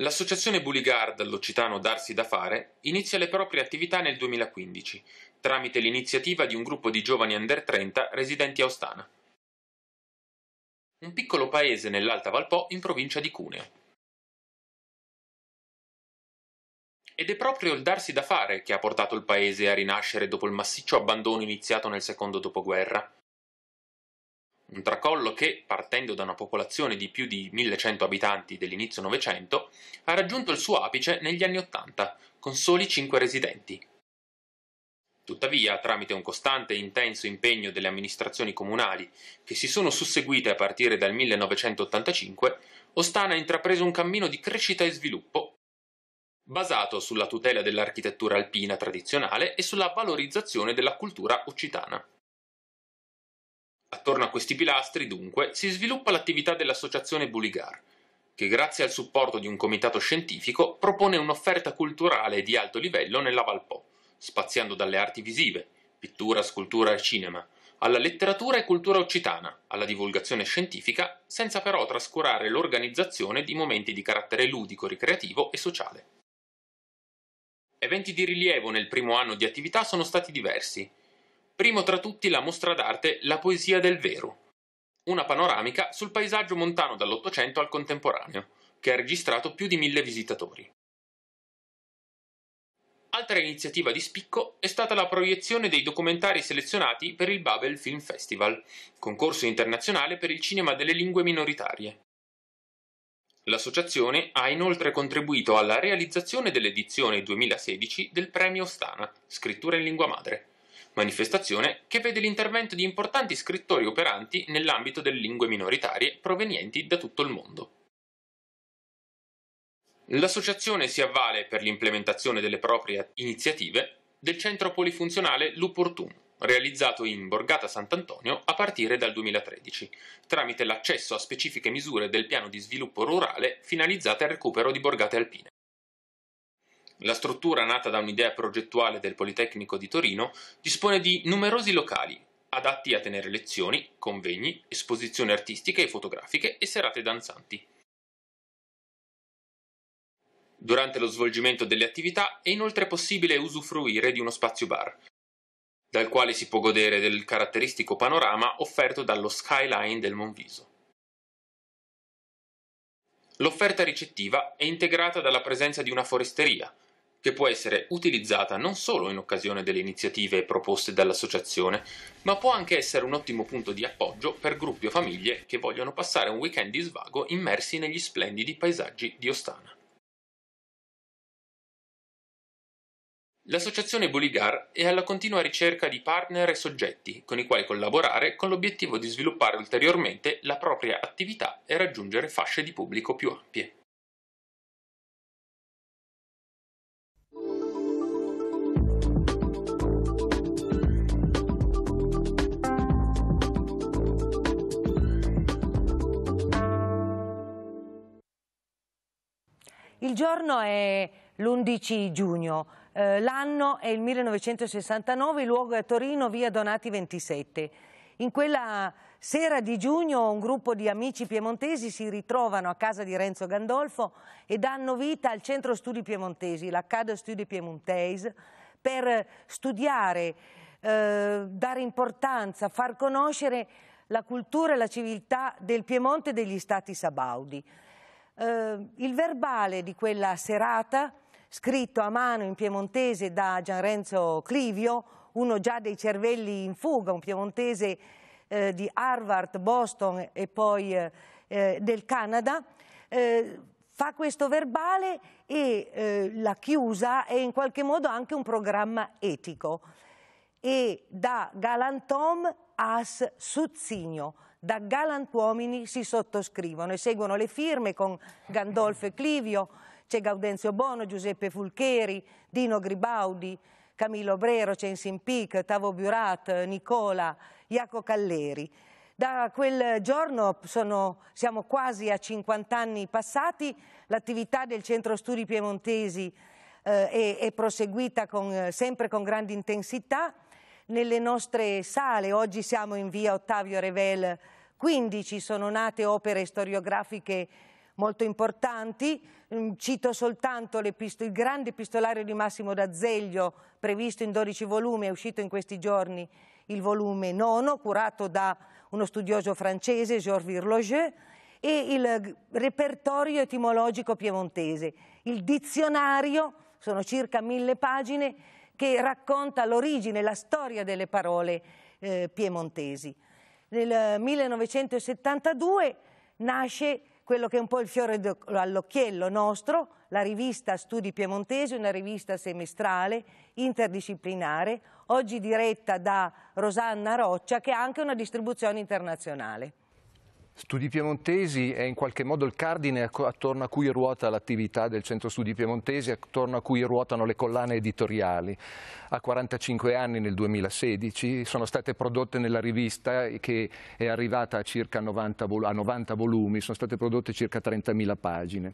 L'associazione Buligard l'occitano Darsi da fare inizia le proprie attività nel 2015 tramite l'iniziativa di un gruppo di giovani under 30 residenti a Ostana. Un piccolo paese nell'Alta Valpò in provincia di Cuneo. Ed è proprio il darsi da fare che ha portato il paese a rinascere dopo il massiccio abbandono iniziato nel secondo dopoguerra un tracollo che, partendo da una popolazione di più di 1100 abitanti dell'inizio Novecento, ha raggiunto il suo apice negli anni Ottanta, con soli 5 residenti. Tuttavia, tramite un costante e intenso impegno delle amministrazioni comunali, che si sono susseguite a partire dal 1985, Ostana ha intrapreso un cammino di crescita e sviluppo, basato sulla tutela dell'architettura alpina tradizionale e sulla valorizzazione della cultura occitana. Attorno a questi pilastri, dunque, si sviluppa l'attività dell'associazione Buligar, che grazie al supporto di un comitato scientifico propone un'offerta culturale di alto livello nella Val Po, spaziando dalle arti visive, pittura, scultura e cinema, alla letteratura e cultura occitana, alla divulgazione scientifica, senza però trascurare l'organizzazione di momenti di carattere ludico, ricreativo e sociale. Eventi di rilievo nel primo anno di attività sono stati diversi, primo tra tutti la mostra d'arte La poesia del vero, una panoramica sul paesaggio montano dall'Ottocento al contemporaneo, che ha registrato più di mille visitatori. Altra iniziativa di spicco è stata la proiezione dei documentari selezionati per il Babel Film Festival, concorso internazionale per il cinema delle lingue minoritarie. L'associazione ha inoltre contribuito alla realizzazione dell'edizione 2016 del premio Stana, scrittura in lingua madre, manifestazione che vede l'intervento di importanti scrittori operanti nell'ambito delle lingue minoritarie provenienti da tutto il mondo. L'associazione si avvale per l'implementazione delle proprie iniziative del centro polifunzionale L'Opportun, realizzato in Borgata Sant'Antonio a partire dal 2013, tramite l'accesso a specifiche misure del piano di sviluppo rurale finalizzate al recupero di borgate alpine. La struttura, nata da un'idea progettuale del Politecnico di Torino, dispone di numerosi locali, adatti a tenere lezioni, convegni, esposizioni artistiche e fotografiche e serate danzanti. Durante lo svolgimento delle attività è inoltre possibile usufruire di uno spazio bar, dal quale si può godere del caratteristico panorama offerto dallo skyline del Monviso. L'offerta ricettiva è integrata dalla presenza di una foresteria, che può essere utilizzata non solo in occasione delle iniziative proposte dall'associazione, ma può anche essere un ottimo punto di appoggio per gruppi o famiglie che vogliono passare un weekend di svago immersi negli splendidi paesaggi di Ostana. L'associazione Boligar è alla continua ricerca di partner e soggetti con i quali collaborare con l'obiettivo di sviluppare ulteriormente la propria attività e raggiungere fasce di pubblico più ampie. Il giorno è l'11 giugno, eh, l'anno è il 1969, il luogo è a Torino, via Donati 27. In quella sera di giugno un gruppo di amici piemontesi si ritrovano a casa di Renzo Gandolfo e danno vita al Centro Studi Piemontesi, l'Accado Studi Piemontese, per studiare, eh, dare importanza, far conoscere la cultura e la civiltà del Piemonte e degli stati sabaudi eh, il verbale di quella serata, scritto a mano in piemontese da Gianrenzo Clivio, uno già dei cervelli in fuga, un piemontese eh, di Harvard, Boston e poi eh, eh del Canada, eh, fa questo verbale e eh, la chiusa è in qualche modo anche un programma etico. E da Galantom as Suzzinio da galantuomini si sottoscrivono e seguono le firme con Gandolfo e Clivio, c'è Gaudenzio Bono, Giuseppe Fulcheri, Dino Gribaudi, Camillo Brero, Censin Pic, Tavo Burat, Nicola, Iaco Calleri. Da quel giorno sono, siamo quasi a 50 anni passati, l'attività del Centro Studi Piemontesi eh, è, è, proseguita con, sempre con grande intensità nelle nostre sale. Oggi siamo in via Ottavio Revel 15, sono nate opere storiografiche molto importanti. Mm, cito soltanto il grande epistolario di Massimo d'Azeglio, previsto in 12 volumi, è uscito in questi giorni il volume nono, curato da uno studioso francese, Georges Virloget, e il repertorio etimologico piemontese. Il dizionario, sono circa mille pagine, che racconta l'origine, la storia delle parole eh, piemontesi. Nel 1972 eh, nasce quello che è un po' il fiore all'occhiello nostro, la rivista Studi Piemontesi, una rivista semestrale, interdisciplinare, oggi diretta da Rosanna Roccia, che ha anche una distribuzione internazionale. Studi Piemontesi è in qualche modo il cardine attorno a cui ruota l'attività del Centro Studi Piemontesi, attorno a cui ruotano le collane editoriali. A 45 anni nel 2016 sono state prodotte nella rivista che è arrivata a circa 90, a 90 volumi, sono state prodotte circa 30.000 pagine.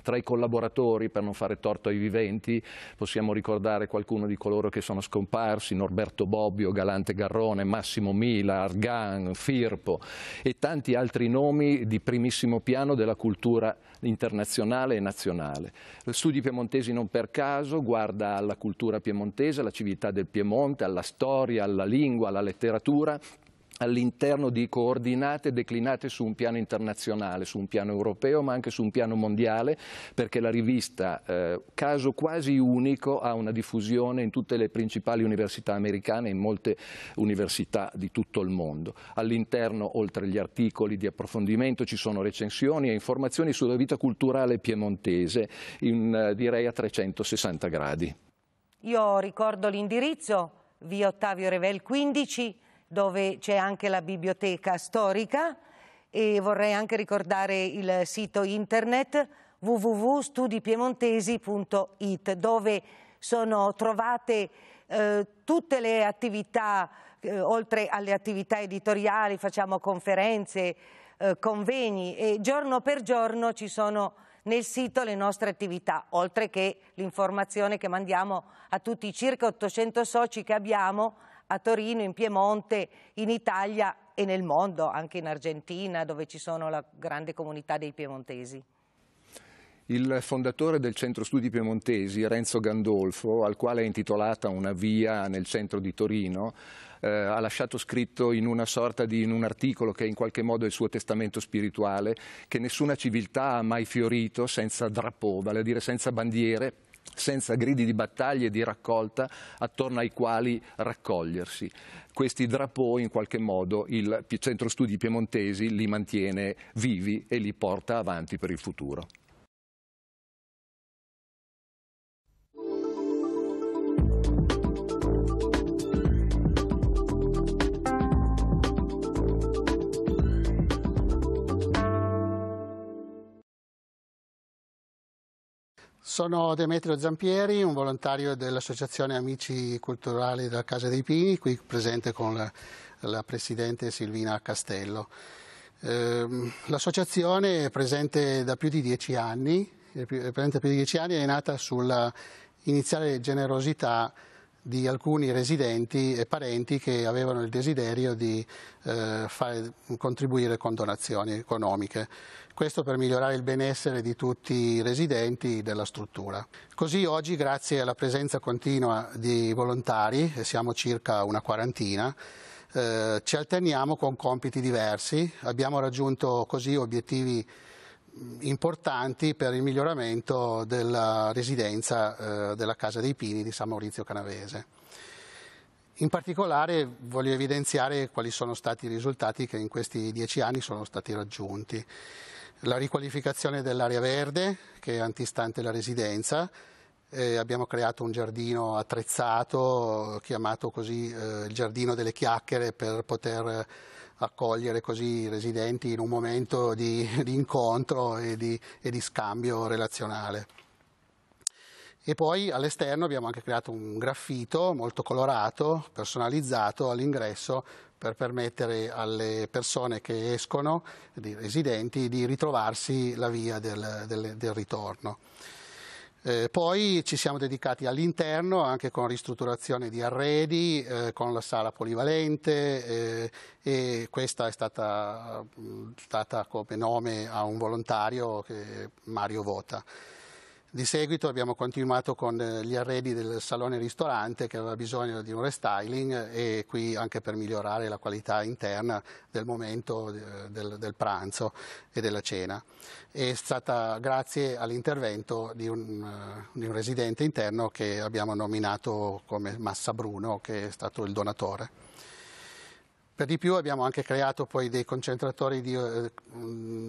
Tra i collaboratori, per non fare torto ai viventi, possiamo ricordare qualcuno di coloro che sono scomparsi, Norberto Bobbio, Galante Garrone, Massimo Mila, Argan, Firpo e tanti altri nomi di primissimo piano della cultura internazionale e nazionale. Studi piemontesi non per caso guarda alla cultura piemontese, alla civiltà del Piemonte, alla storia, alla lingua, alla letteratura all'interno di coordinate declinate su un piano internazionale, su un piano europeo ma anche su un piano mondiale perché la rivista, eh, caso quasi unico, ha una diffusione in tutte le principali università americane e in molte università di tutto il mondo. All'interno, oltre agli articoli di approfondimento, ci sono recensioni e informazioni sulla vita culturale piemontese, in, eh, direi a 360 gradi. Io ricordo l'indirizzo, via Ottavio Revel 15, dove c'è anche la biblioteca storica e vorrei anche ricordare il sito internet www.studipiemontesi.it dove sono trovate eh, tutte le attività, eh, oltre alle attività editoriali, facciamo conferenze, eh, convegni e giorno per giorno ci sono nel sito le nostre attività, oltre che l'informazione che mandiamo a tutti i circa 800 soci che abbiamo a Torino, in Piemonte, in Italia e nel mondo, anche in Argentina dove ci sono la grande comunità dei piemontesi. Il fondatore del Centro Studi Piemontesi, Renzo Gandolfo, al quale è intitolata una via nel centro di Torino, eh, ha lasciato scritto in una sorta di in un articolo che è in qualche modo il suo testamento spirituale che nessuna civiltà ha mai fiorito senza drapò, vale a dire senza bandiere senza gridi di battaglia e di raccolta attorno ai quali raccogliersi. Questi drapoi in qualche modo il Centro Studi Piemontesi li mantiene vivi e li porta avanti per il futuro. Sono Demetrio Zampieri, un volontario dell'Associazione Amici Culturali della Casa dei Pini, qui presente con la, la Presidente Silvina Castello. Eh, L'associazione è presente da più di dieci anni, è, è presente da più di dieci anni e è nata sulla iniziale generosità di alcuni residenti e parenti che avevano il desiderio di eh, fare, contribuire con donazioni economiche. Questo per migliorare il benessere di tutti i residenti della struttura. Così oggi, grazie alla presenza continua di volontari, siamo circa una quarantina, eh, ci alterniamo con compiti diversi. Abbiamo raggiunto così obiettivi importanti per il miglioramento della residenza eh, della Casa dei Pini di San Maurizio Canavese. In particolare voglio evidenziare quali sono stati i risultati che in questi dieci anni sono stati raggiunti. La riqualificazione dell'area verde che è antistante la residenza, eh, abbiamo creato un giardino attrezzato, chiamato così eh, il giardino delle chiacchiere per poter accogliere così i residenti in un momento di, di incontro e di, e di scambio relazionale. E poi all'esterno abbiamo anche creato un graffito molto colorato, personalizzato all'ingresso per permettere alle persone che escono, dei residenti, di ritrovarsi la via del, del, del ritorno. Eh, poi ci siamo dedicati all'interno anche con ristrutturazione di arredi, eh, con la sala polivalente eh, e questa è stata data mm, come nome a un volontario, Mario Vota. Di seguito abbiamo continuato con eh, gli arredi del salone ristorante che aveva bisogno di un restyling e qui anche per migliorare la qualità interna del momento eh, del, del pranzo e della cena. È stata grazie all'intervento di, eh, di un residente interno che abbiamo nominato come Massa Bruno che è stato il donatore. Per di più abbiamo anche creato poi dei concentratori di,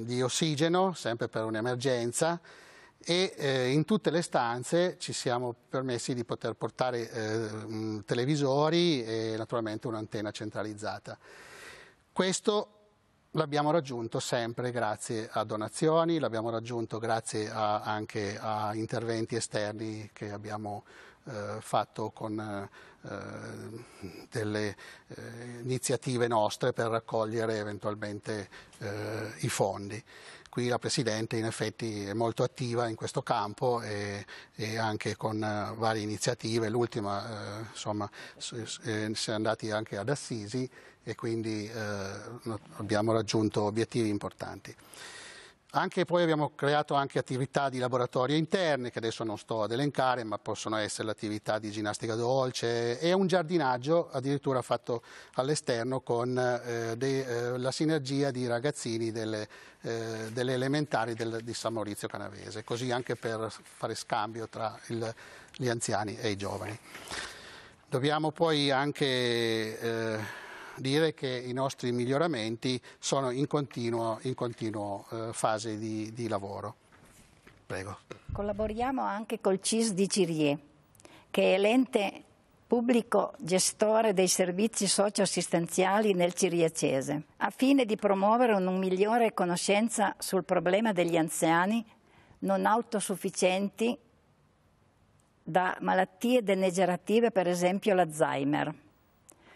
di ossigeno, sempre per un'emergenza, e eh, in tutte le stanze ci siamo permessi di poter portare eh, televisori e naturalmente un'antenna centralizzata. Questo l'abbiamo raggiunto sempre grazie a donazioni, l'abbiamo raggiunto grazie a, anche a interventi esterni che abbiamo eh, fatto con eh, delle eh, iniziative nostre per raccogliere eventualmente eh, i fondi qui la Presidente in effetti è molto attiva in questo campo e, e anche con eh, varie iniziative, l'ultima eh, insomma eh, si è andati anche ad Assisi e quindi eh, abbiamo raggiunto obiettivi importanti. Anche, poi abbiamo creato anche attività di laboratorio interne che adesso non sto ad elencare ma possono essere l'attività di ginnastica dolce e un giardinaggio addirittura fatto all'esterno con eh, de, eh, la sinergia di ragazzini delle, eh, delle elementari del, di San Maurizio Canavese, così anche per fare scambio tra il, gli anziani e i giovani. Dobbiamo poi anche eh, dire che i nostri miglioramenti sono in continuo, in continuo eh, fase di, di lavoro. Prego. Collaboriamo anche col CIS di Cirie, che è l'ente pubblico gestore dei servizi socioassistenziali nel ciriacese, a fine di promuovere una migliore conoscenza sul problema degli anziani non autosufficienti da malattie degenerative, per esempio l'Alzheimer.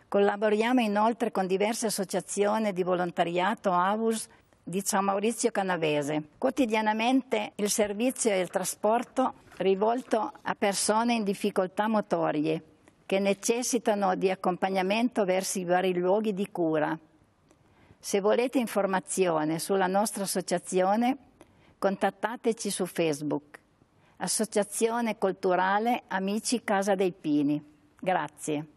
Collaboriamo inoltre con diverse associazioni di volontariato AUS di San Maurizio Canavese. Quotidianamente il servizio e il trasporto rivolto a persone in difficoltà motorie che necessitano di accompagnamento verso i vari luoghi di cura. Se volete informazione sulla nostra associazione, contattateci su Facebook. Associazione Culturale Amici Casa dei Pini. Grazie.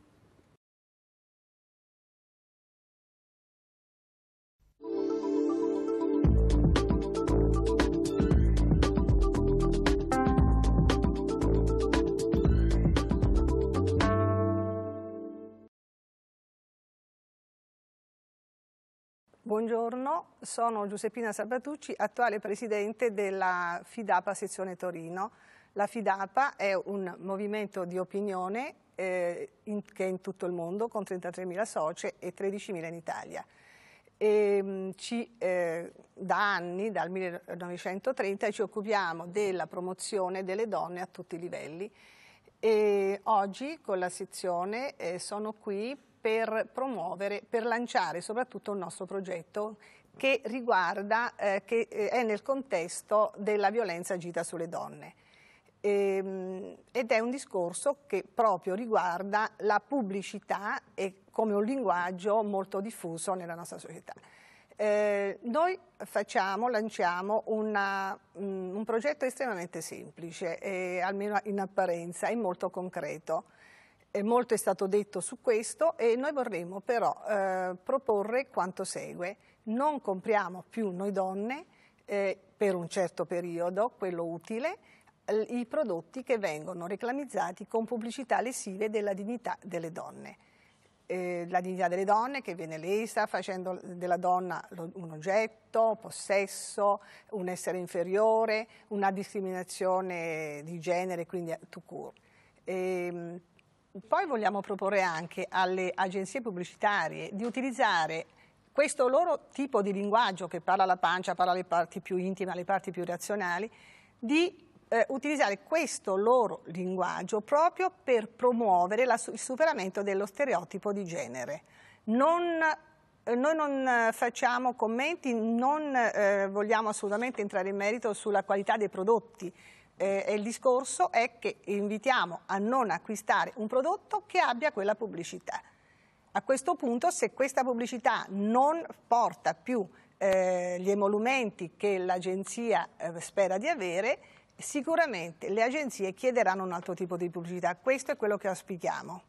Buongiorno, sono Giuseppina Sabatucci, attuale presidente della FIDAPA sezione Torino. La FIDAPA è un movimento di opinione eh, in, che è in tutto il mondo con 33.000 soci e 13.000 in Italia. E, ehm, mh, ci, eh, da anni, dal 1930, ci occupiamo della promozione delle donne a tutti i livelli. E oggi con la sezione eh, sono qui per promuovere, per lanciare soprattutto un nostro progetto che riguarda, eh, che eh, è nel contesto della violenza agita sulle donne. Ehm, ed è un discorso che proprio riguarda la pubblicità e come un linguaggio molto diffuso nella nostra società. Eh, noi facciamo, lanciamo una, mm, un progetto estremamente semplice, eh, almeno in apparenza, e molto concreto e molto è stato detto su questo e noi vorremmo però eh, proporre quanto segue. Non compriamo più noi donne eh, per un certo periodo, quello utile, i prodotti che vengono reclamizzati con pubblicità lessive della dignità delle donne. Eh, la dignità delle donne che viene lesa facendo della donna un oggetto, possesso, un essere inferiore, una discriminazione di genere, quindi tout court. Eh, poi vogliamo proporre anche alle agenzie pubblicitarie di utilizzare questo loro tipo di linguaggio che parla alla pancia, parla alle parti più intime, alle parti più razionali, di eh, utilizzare questo loro linguaggio proprio per promuovere la, il superamento dello stereotipo di genere. Non, eh, noi non facciamo commenti, non eh, vogliamo assolutamente entrare in merito sulla qualità dei prodotti, eh, il discorso è che invitiamo a non acquistare un prodotto che abbia quella pubblicità. A questo punto, se questa pubblicità non porta più eh, gli emolumenti che l'agenzia eh, spera di avere, sicuramente le agenzie chiederanno un altro tipo di pubblicità. Questo è quello che auspichiamo.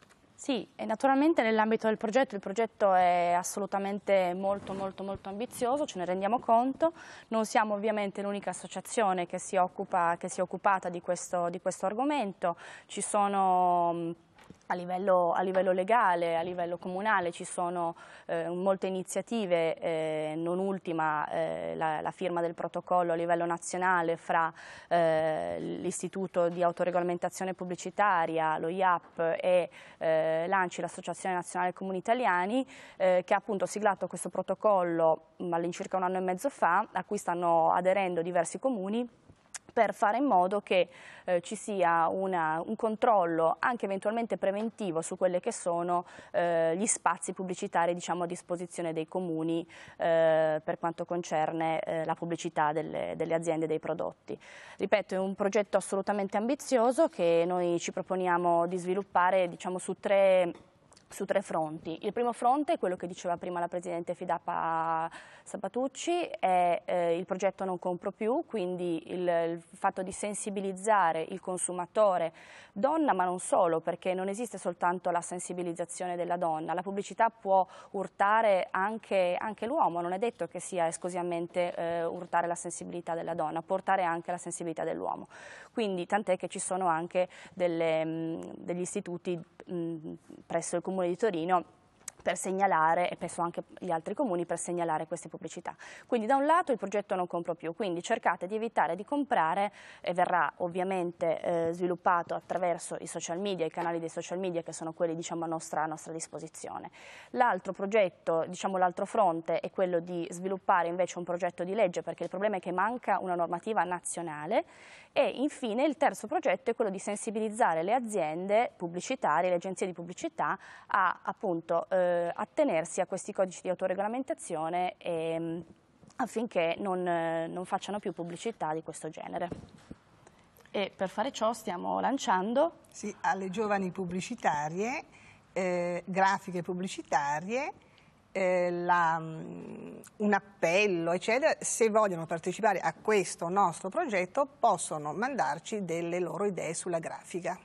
Sì, naturalmente nell'ambito del progetto, il progetto è assolutamente molto molto molto ambizioso, ce ne rendiamo conto, non siamo ovviamente l'unica associazione che si, occupa, che si, è occupata di questo, di questo argomento, ci sono a livello, a livello, legale, a livello comunale ci sono eh, molte iniziative, eh, non ultima eh, la, la, firma del protocollo a livello nazionale fra eh, l'Istituto di autoregolamentazione pubblicitaria, lo IAP e eh, l'ANCI, l'Associazione Nazionale Comuni Italiani, eh, che ha appunto siglato questo protocollo mm, all'incirca un anno e mezzo fa, a cui stanno aderendo diversi comuni per fare in modo che eh, ci sia una, un controllo anche eventualmente preventivo su quelli che sono eh, gli spazi pubblicitari diciamo, a disposizione dei comuni eh, per quanto concerne eh, la pubblicità delle, delle aziende e dei prodotti. Ripeto, è un progetto assolutamente ambizioso che noi ci proponiamo di sviluppare diciamo, su tre su tre fronti. Il primo fronte è quello che diceva prima la Presidente Fidapa Sabatucci, è eh, il progetto Non compro più, quindi il, il, fatto di sensibilizzare il consumatore, donna ma non solo, perché non esiste soltanto la sensibilizzazione della donna, la pubblicità può urtare anche, anche l'uomo, non è detto che sia esclusivamente eh, urtare la sensibilità della donna, può urtare anche la sensibilità dell'uomo. Quindi tant'è che ci sono anche delle, mh, mm, degli istituti mh, mm, presso il Comune Comune di Torino per segnalare, e penso anche gli altri comuni, per segnalare queste pubblicità. Quindi da un lato il progetto non compro più, quindi cercate di evitare di comprare e verrà ovviamente eh, sviluppato attraverso i social media, i canali dei social media che sono quelli diciamo, a, nostra, a nostra disposizione. L'altro progetto, diciamo l'altro fronte è quello di sviluppare invece un progetto di legge perché il problema è che manca una normativa nazionale e infine il terzo progetto è quello di sensibilizzare le aziende pubblicitarie, le agenzie di pubblicità a appunto eh, attenersi a questi codici di autoregolamentazione e, ehm, affinché non, eh, non facciano più pubblicità di questo genere. E per fare ciò stiamo lanciando... Sì, alle giovani pubblicitarie, eh, grafiche pubblicitarie, eh, la, mm, un appello, eccetera, se vogliono partecipare a questo nostro progetto possono mandarci delle loro idee sulla grafica.